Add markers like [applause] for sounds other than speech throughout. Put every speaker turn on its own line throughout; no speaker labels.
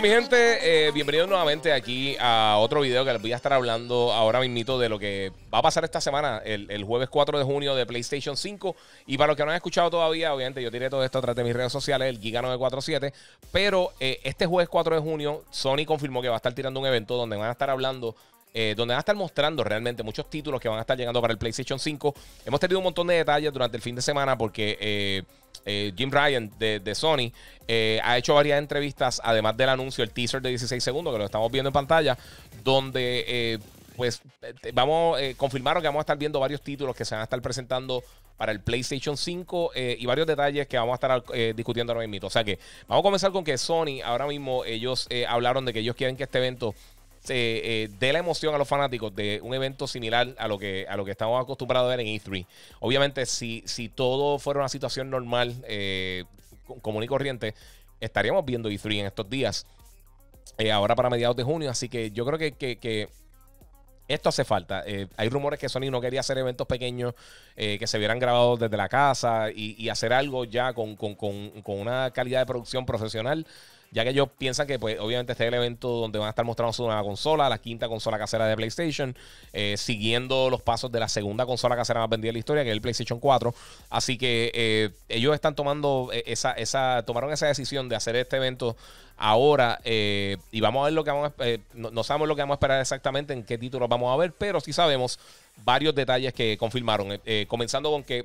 Bueno, mi gente, eh, bienvenidos nuevamente aquí a otro video que les voy a estar hablando ahora mismito de lo que va a pasar esta semana, el, jueves 4 de junio de PlayStation 5. Y para los que no han escuchado todavía, obviamente yo tiré todo esto a través de mis redes sociales, el Giga947. Pero eh, este jueves 4 de junio, Sony confirmó que va a estar tirando un evento donde van a estar hablando eh, donde van a estar mostrando realmente muchos títulos que van a estar llegando para el PlayStation 5. Hemos tenido un montón de detalles durante el fin de semana porque eh, eh, Jim Ryan de, Sony ha hecho varias entrevistas, además del anuncio, el teaser de 16 segundos que lo estamos viendo en pantalla, donde pues vamos, confirmaron que vamos a estar viendo varios títulos que se van a estar presentando para el PlayStation 5 y varios detalles que vamos a estar discutiendo ahora mismo. O sea que vamos a comenzar con que Sony, ahora mismo ellos hablaron de que ellos quieren que este evento de eh, dé la emoción a los fanáticos de un evento similar a lo que, a lo que estamos acostumbrados a ver en E3. Obviamente, si, todo fuera una situación normal, eh, común y corriente, estaríamos viendo E3 en estos días. Eh, ahora para mediados de junio. Así que yo creo que, esto hace falta. Eh, hay rumores que Sony no quería hacer eventos pequeños que se vieran grabados desde la casa y, hacer algo ya con, con, una calidad de producción profesional ya que ellos piensan que, pues, obviamente este es el evento donde van a estar mostrando su nueva consola, la quinta consola casera de PlayStation, eh, siguiendo los pasos de la segunda consola casera más vendida de la historia, que es el PlayStation 4. Así que eh, ellos están tomando eh, esa, esa, tomaron esa decisión de hacer este evento ahora y vamos a ver lo que vamos a, no, sabemos lo que vamos a esperar exactamente, en qué título vamos a ver, pero sí sabemos varios detalles que confirmaron, comenzando con que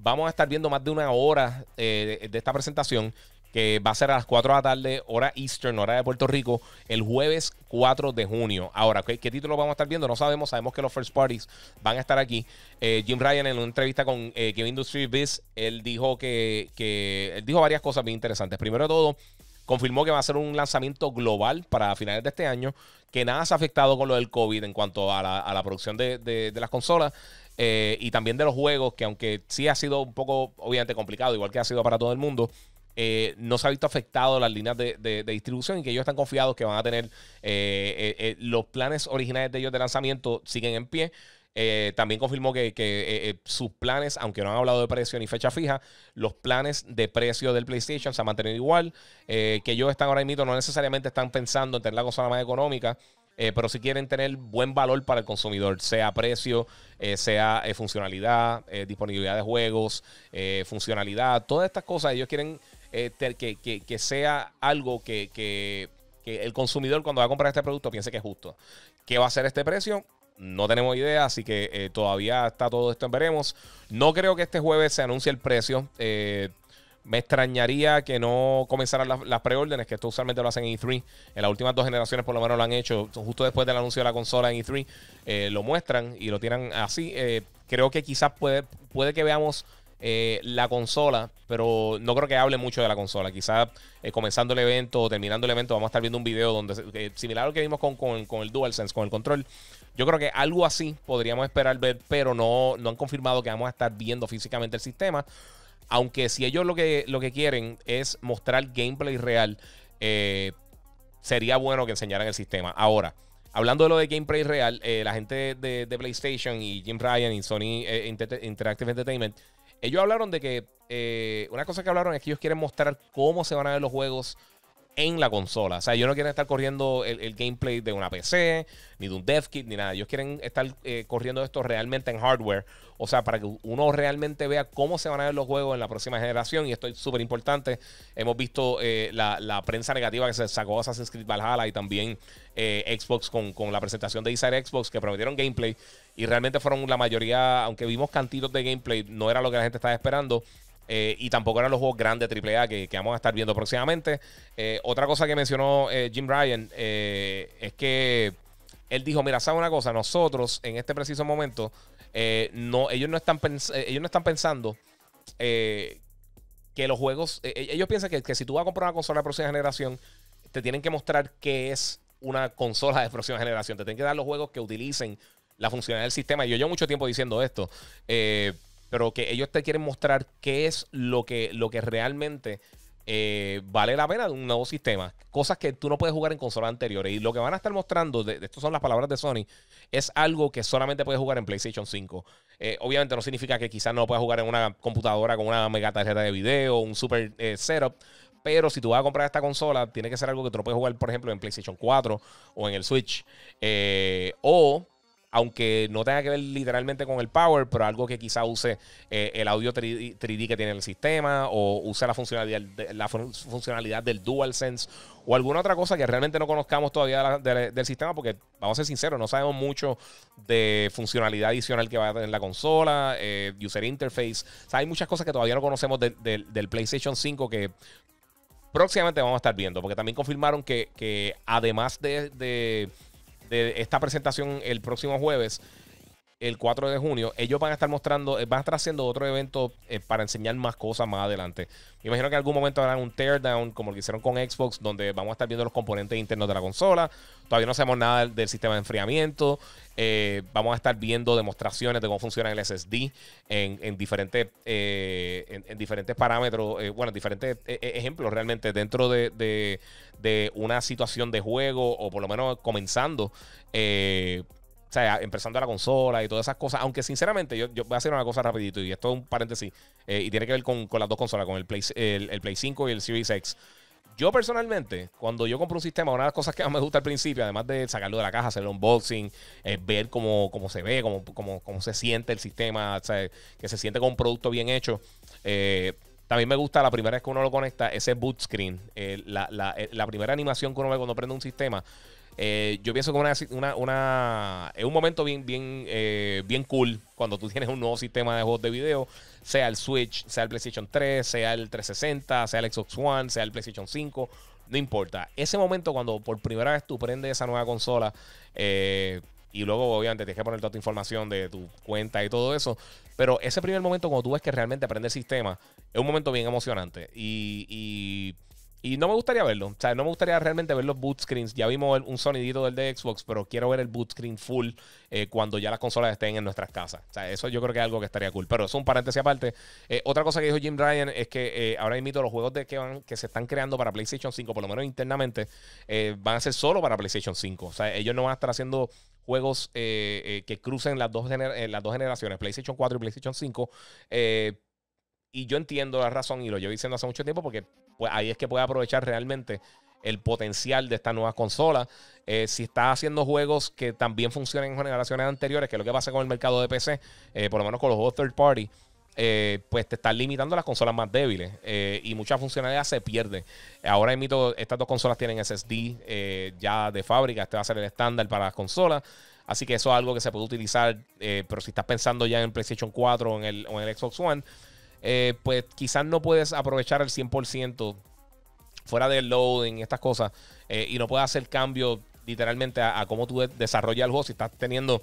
vamos a estar viendo más de una hora de esta presentación que va a ser a las 4 de la tarde, hora Eastern, hora de Puerto Rico, el jueves 4 de junio. Ahora, ¿qué, título vamos a estar viendo? No sabemos, sabemos que los first parties van a estar aquí. Eh, Jim Ryan en una entrevista con Game eh, Industry Biz, él dijo que, que él dijo varias cosas bien interesantes. Primero de todo, confirmó que va a ser un lanzamiento global para finales de este año, que nada se ha afectado con lo del COVID en cuanto a la, a la producción de, las consolas eh, y también de los juegos, que aunque sí ha sido un poco, obviamente, complicado, igual que ha sido para todo el mundo, eh, no se ha visto afectado las líneas de, distribución y que ellos están confiados que van a tener eh, eh, los planes originales de ellos de lanzamiento siguen en pie. también confirmó que, sus planes, aunque no han hablado de precio ni fecha fija, los planes de precio del PlayStation se han mantenido igual, que ellos están ahora mismo, no necesariamente están pensando en tener la cosa más económica, eh, pero si quieren tener buen valor para el consumidor, sea precio, eh, sea eh, funcionalidad, disponibilidad de juegos, funcionalidad, todas estas cosas, ellos quieren que, sea algo que, el consumidor cuando va a comprar este producto piense que es justo. ¿Qué va a ser este precio? No tenemos idea, así que todavía está todo esto en veremos. No creo que este jueves se anuncie el precio. Me extrañaría que no comenzaran las, preórdenes, que esto usualmente lo hacen en E3. En las últimas dos generaciones por lo menos lo han hecho. Justo después del anuncio de la consola en E3, eh, lo muestran y lo tiran así. Eh, creo que quizás puede, que veamos eh, la consola, pero no creo que hable mucho de la consola. Quizás comenzando el evento o terminando el evento, vamos a estar viendo un video donde, similar a lo que vimos con, con, el DualSense, con el control. Yo creo que algo así podríamos esperar ver, pero no, no han confirmado que vamos a estar viendo físicamente el sistema. Aunque si ellos lo que, lo que quieren es mostrar gameplay real, eh, sería bueno que enseñaran el sistema. Ahora, hablando de lo de gameplay real, eh, la gente de, PlayStation y Jim Ryan y Sony eh, Interactive Entertainment, ellos hablaron de que una cosa que hablaron es que ellos quieren mostrar cómo se van a ver los juegos en la consola. O sea, ellos no quieren estar corriendo el, gameplay de una PC, ni de un dev kit, ni nada. Ellos quieren estar eh, corriendo esto realmente en hardware. O sea, para que uno realmente vea cómo se van a ver los juegos en la próxima generación. Y esto es súper importante. Hemos visto eh, la, prensa negativa que se sacó Assassin's Creed Valhalla y también eh, Xbox con, con, la presentación de Isaac Xbox que prometieron gameplay. Y realmente fueron la mayoría, aunque vimos cantitos de gameplay, no era lo que la gente estaba esperando. Eh, y tampoco eran los juegos grandes AAA que, vamos a estar viendo próximamente. Eh, otra cosa que mencionó eh, Jim Ryan es que él dijo, mira, ¿sabe una cosa? Nosotros en este preciso momento, no, ellos, no están ellos no están pensando que los juegos, ellos piensan que, si tú vas a comprar una consola de próxima generación, te tienen que mostrar qué es una consola de próxima generación, te tienen que dar los juegos que utilicen la funcionalidad del sistema. y Yo llevo mucho tiempo diciendo esto. Eh, pero que ellos te quieren mostrar qué es lo que, lo que realmente eh, vale la pena de un nuevo sistema. Cosas que tú no puedes jugar en consolas anteriores. Y lo que van a estar mostrando, de, estas son las palabras de Sony, es algo que solamente puedes jugar en PlayStation 5. Eh, obviamente no significa que quizás no puedas jugar en una computadora con una mega tarjeta de video, un super eh, setup. Pero si tú vas a comprar esta consola, tiene que ser algo que tú no puedes jugar, por ejemplo, en PlayStation 4 o en el Switch. o aunque no tenga que ver literalmente con el power, pero algo que quizá use eh, el audio 3D, que tiene el sistema o use la funcionalidad, la funcionalidad del DualSense o alguna otra cosa que realmente no conozcamos todavía del sistema, porque vamos a ser sinceros, no sabemos mucho de funcionalidad adicional que va a tener la consola, eh, user interface. O sea, hay muchas cosas que todavía no conocemos del PlayStation 5 que próximamente vamos a estar viendo, porque también confirmaron que además de de esta presentación el próximo jueves el 4 de junio. Ellos van a estar mostrando, eh, van a estar haciendo otro evento eh, para enseñar más cosas más adelante. Me imagino que en algún momento harán un teardown, como lo que hicieron con Xbox, donde vamos a estar viendo los componentes internos de la consola. Todavía no sabemos nada del, sistema de enfriamiento. Eh, vamos a estar viendo demostraciones de cómo funciona el SSD en, diferentes, en, diferentes parámetros, bueno, diferentes ejemplos realmente dentro de, de, de, una situación de juego o por lo menos comenzando o sea, empezando la consola y todas esas cosas. Aunque sinceramente, yo, voy a hacer una cosa rapidito y esto es un paréntesis. Eh, y tiene que ver con, las dos consolas, con el Play, el, Play 5 y el Series X. Yo personalmente, cuando yo compro un sistema, una de las cosas que más me gusta al principio, además de sacarlo de la caja, hacer el unboxing, eh, ver cómo, se ve, cómo, cómo, se siente el sistema, que se siente como un producto bien hecho. Eh, también me gusta la primera vez que uno lo conecta, ese boot screen, la, la, primera animación que uno ve cuando prende un sistema. Eh, yo pienso que una, es un momento bien, bien, eh, bien cool cuando tú tienes un nuevo sistema de juegos de video, sea el Switch, sea el PlayStation 3, sea el 360, sea el Xbox One, sea el PlayStation 5, no importa. Ese momento cuando por primera vez tú prendes esa nueva consola eh, y luego obviamente tienes que poner toda tu información de tu cuenta y todo eso, pero ese primer momento cuando tú ves que realmente aprendes el sistema es un momento bien emocionante y y no me gustaría verlo. O sea, no me gustaría realmente ver los boot screens. Ya vimos un sonidito del de Xbox, pero quiero ver el boot screen full eh, cuando ya las consolas estén en nuestras casas. O sea, eso yo creo que es algo que estaría cool. Pero es un paréntesis aparte. Eh, otra cosa que dijo Jim Ryan es que eh, ahora invito los juegos que, van, que se están creando para PlayStation 5, por lo menos internamente, van a ser solo para PlayStation 5. O sea, ellos no van a estar haciendo juegos que crucen las dos, las dos generaciones, PlayStation 4 y PlayStation 5. Eh, y yo entiendo la razón y lo llevo diciendo hace mucho tiempo porque pues, ahí es que puede aprovechar realmente el potencial de esta nueva consola. Eh, si estás haciendo juegos que también funcionan en generaciones anteriores, que es lo que pasa con el mercado de PC, eh, por lo menos con los juegos third party, eh, pues te están limitando las consolas más débiles y mucha funcionalidad se pierde. Ahora mito, estas dos consolas tienen SSD ya de fábrica, este va a ser el estándar para las consolas. Así que eso es algo que se puede utilizar, pero si estás pensando ya en el PlayStation 4 o en el Xbox One, eh, pues quizás no puedes aprovechar el 100% fuera del loading, estas cosas, eh, y no puedes hacer cambio literalmente a, cómo tú desarrollas el juego si estás teniendo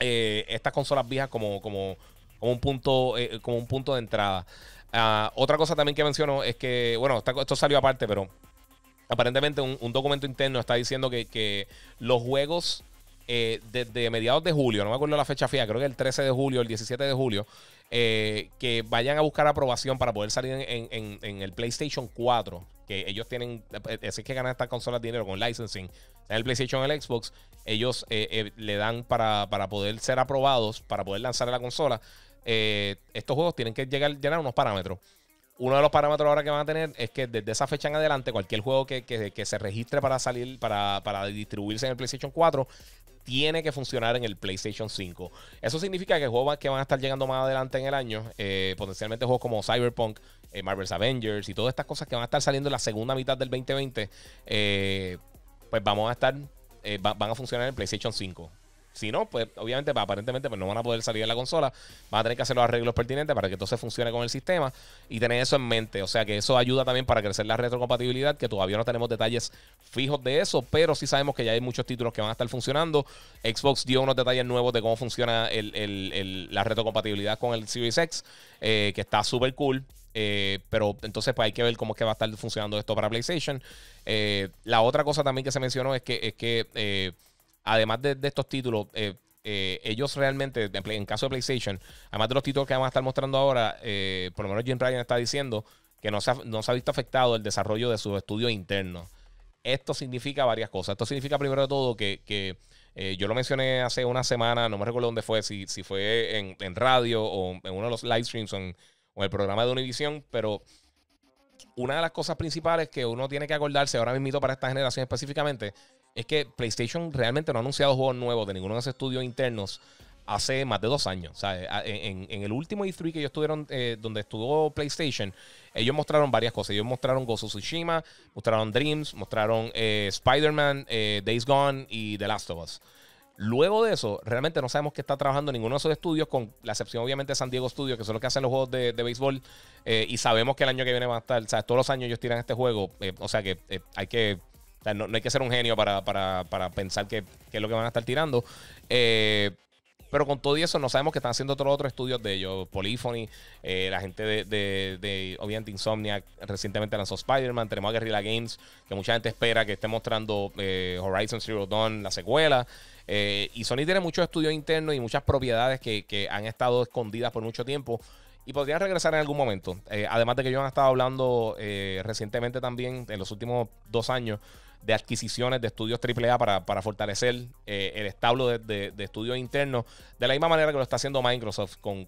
eh, estas consolas viejas como, como, un, punto, como un punto de entrada. Ah, otra cosa también que menciono es que, bueno, esto salió aparte, pero aparentemente un, documento interno está diciendo que, que los juegos eh, desde mediados de julio, no me acuerdo la fecha fija, creo que el 13 de julio, el 17 de julio, eh, que vayan a buscar aprobación para poder salir en, el PlayStation 4, que ellos tienen, eh, es que ganan estas consolas dinero con licensing, en el PlayStation, en el Xbox, ellos le dan para, poder ser aprobados, para poder lanzar la consola. estos juegos tienen que llegar, llenar unos parámetros uno de los parámetros ahora que van a tener es que desde esa fecha en adelante, cualquier juego que, se registre para salir, para, distribuirse en el PlayStation 4, tiene que funcionar en el PlayStation 5. Eso significa que juegos que van a estar llegando más adelante en el año, eh, potencialmente juegos como Cyberpunk, eh, Marvel's Avengers y todas estas cosas que van a estar saliendo en la segunda mitad del 2020, eh, pues vamos a estar, van a funcionar en el PlayStation 5. Si no, pues obviamente, pues, aparentemente, pues, no van a poder salir de la consola. Van a tener que hacer los arreglos pertinentes para que se funcione con el sistema y tener eso en mente. O sea que eso ayuda también para crecer la retrocompatibilidad, que todavía no tenemos detalles fijos de eso, pero sí sabemos que ya hay muchos títulos que van a estar funcionando. Xbox dio unos detalles nuevos de cómo funciona la retrocompatibilidad con el Series X, eh, que está súper cool. Eh, pero entonces pues hay que ver cómo es que va a estar funcionando esto para PlayStation. Eh, la otra cosa también que se mencionó es que, es que además de, estos títulos, eh, eh, ellos realmente, en caso de PlayStation, además de los títulos que vamos a estar mostrando ahora, eh, por lo menos Jim Ryan está diciendo que no se, ha, visto afectado el desarrollo de sus estudios internos. Esto significa varias cosas. Esto significa primero de todo que, yo lo mencioné hace una semana, no me recuerdo dónde fue, si, fue en, radio o en uno de los live streams o o en el programa de Univision, pero una de las cosas principales que uno tiene que acordarse ahora mismo para esta generación específicamente es que PlayStation realmente no ha anunciado juegos nuevos de ninguno de sus estudios internos hace más de dos años. Eh, en, el último E3 que ellos estuvieron eh, donde estuvo PlayStation, ellos mostraron varias cosas. Ellos mostraron Gozo Tsushima, mostraron Dreams, mostraron eh, Spider-Man, Days Gone y The Last of Us. Luego de eso, realmente no sabemos qué está trabajando ninguno de esos estudios, con la excepción obviamente de San Diego Studios, que son los que hacen los juegos de, béisbol. Eh, y sabemos que el año que viene van a estar, todos los años ellos tiran este juego. Eh, o sea que eh, hay que, no, hay que ser un genio para, pensar qué es lo que van a estar tirando. pero con todo eso, no sabemos que están haciendo todos los otros estudios de ellos. Polyphony, la gente de, de, de, obviamente Insomniac, recientemente lanzó Spider-Man, tenemos a Guerrilla Games, que mucha gente espera que esté mostrando Horizon Zero Dawn, la secuela. Eh, y Sony tiene muchos estudios internos y muchas propiedades que, han estado escondidas por mucho tiempo y podrían regresar en algún momento. Eh, además de que yo han estado hablando eh, recientemente también, en los últimos dos años, de adquisiciones de estudios AAA para, para fortalecer el establo de, estudios internos, de la misma manera que lo está haciendo Microsoft con,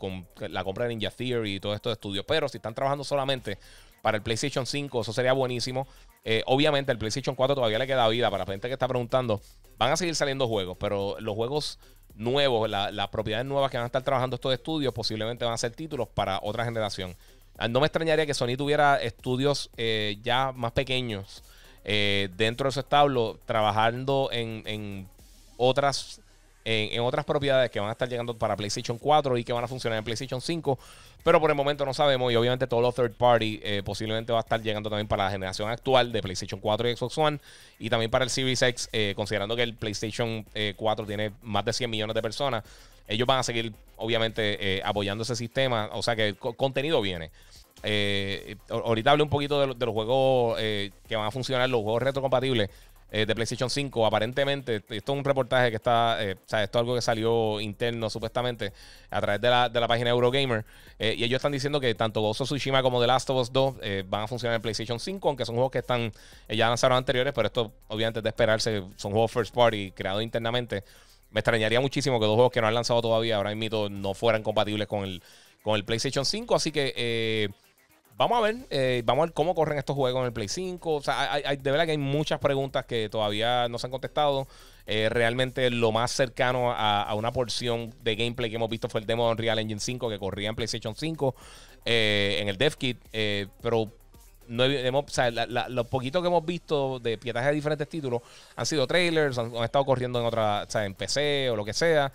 la compra de Ninja Theory y todo esto de estudios. Pero si están trabajando solamente para el PlayStation 5, eso sería buenísimo. Eh, obviamente, el PlayStation 4 todavía le queda vida. Para la gente que está preguntando, van a seguir saliendo juegos, pero los juegos nuevos, las propiedades nuevas que van a estar trabajando estos estudios, posiblemente van a ser títulos para otra generación. Ah, no me extrañaría que Sony tuviera estudios eh, ya más pequeños eh, dentro de su establo, trabajando en, en otras en, otras propiedades que van a estar llegando para PlayStation 4 y que van a funcionar en PlayStation 5. Pero por el momento no sabemos. Y obviamente todos los third party eh, posiblemente va a estar llegando también para la generación actual de PlayStation 4 y Xbox One. Y también para el Series X, eh, considerando que el PlayStation 4 eh, tiene más de 100 millones de personas. Ellos van a seguir, obviamente, apoyando ese sistema. O sea que el contenido viene. ahorita hablé un poquito de, los, juegos que van a funcionar, los juegos retrocompatibles. Eh, de PlayStation 5. Aparentemente, esto es un reportaje que está, eh, o sea, esto es algo que salió interno supuestamente a través de la, de la página Eurogamer. Eh, y ellos están diciendo que tanto Ghost of Tsushima como The Last of Us 2 van a funcionar en PlayStation 5, aunque son juegos que están ya lanzaron anteriores, pero esto obviamente es de esperarse, son juegos first party creados internamente. Me extrañaría muchísimo que dos juegos que no han lanzado todavía ahora mismo no fueran compatibles con el, con el PlayStation 5, así que... Vamos a ver, eh, vamos a ver cómo corren estos juegos en el Play 5. O sea, hay, de verdad que hay muchas preguntas que todavía no se han contestado. Eh, realmente lo más cercano a, una porción de gameplay que hemos visto fue el demo de Unreal Engine 5 que corría en PlayStation 5 eh, en el dev kit, pero no hemos, o los poquitos que hemos visto de pietaje de diferentes títulos han sido trailers, han, han estado corriendo en otra, o sea, en PC o lo que sea.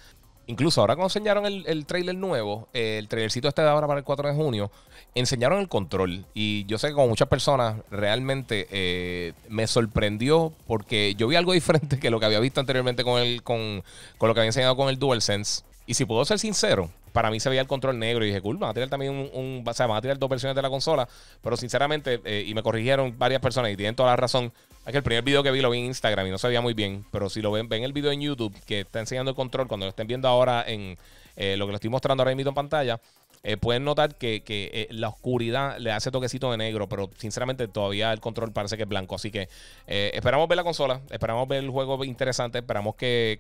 Incluso ahora cuando enseñaron el, el trailer nuevo, eh, el trailercito este de ahora para el 4 de junio, enseñaron el control. Y yo sé que como muchas personas realmente eh, me sorprendió porque yo vi algo [laughs] diferente que lo que había visto anteriormente con, el, con, lo que había enseñado con el DualSense. Y si puedo ser sincero, para mí se veía el control negro y dije, cool, van a tirar también un, o a dos versiones de la consola, pero sinceramente, eh, y me corrigieron varias personas y tienen toda la razón, es que el primer video que vi lo vi en Instagram y no sabía muy bien, pero si lo ven, ven el video en YouTube que está enseñando el control, cuando lo estén viendo ahora en eh, lo que lo estoy mostrando ahora mismo en pantalla, eh, pueden notar que, eh, la oscuridad le hace toquecito de negro, pero sinceramente todavía el control parece que es blanco. Así que esperamos ver la consola, esperamos ver el juego interesante, esperamos que,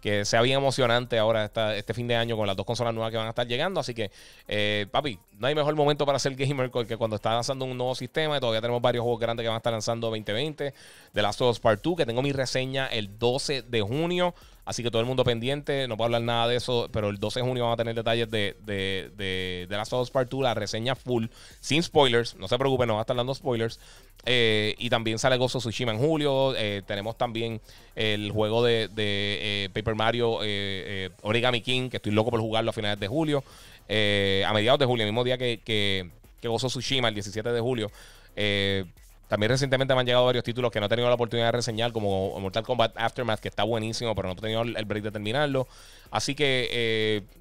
que sea bien emocionante ahora este fin de año con las dos consolas nuevas que van a estar llegando. Así que, eh, papi, no hay mejor momento para ser gamer [laughs] que cuando está lanzando un nuevo sistema. Y todavía tenemos varios juegos grandes que van a estar lanzando 2020. de Last of Us Part 2, que tengo mi reseña el 12 de junio. Así que todo el mundo pendiente, no puedo hablar nada de eso, pero el 12 de junio vamos a tener detalles de, de, de, de la South Part 2, la reseña full, sin spoilers, no se preocupen, no va a estar dando spoilers. Eh, y también sale Gozo Tsushima en julio, eh, tenemos también el juego de, eh, Paper Mario Origami King, que estoy loco por jugarlo a finales de julio, a mediados de julio, el mismo día que, que, Gozo Tsushima, el 17 de julio. También recientemente me han llegado varios títulos que no he tenido la oportunidad de reseñar, como Mortal Kombat Aftermath, que está buenísimo, pero no he tenido el break de terminarlo. Así que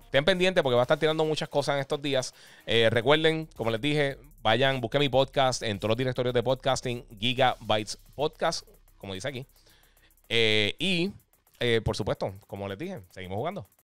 estén eh, pendientes porque va a estar tirando muchas cosas en estos días. Eh, recuerden, como les dije, vayan, busquen mi podcast en todos los directorios de podcasting, Gigabytes Podcast, como dice aquí. Eh, y, por supuesto, como les dije, seguimos jugando.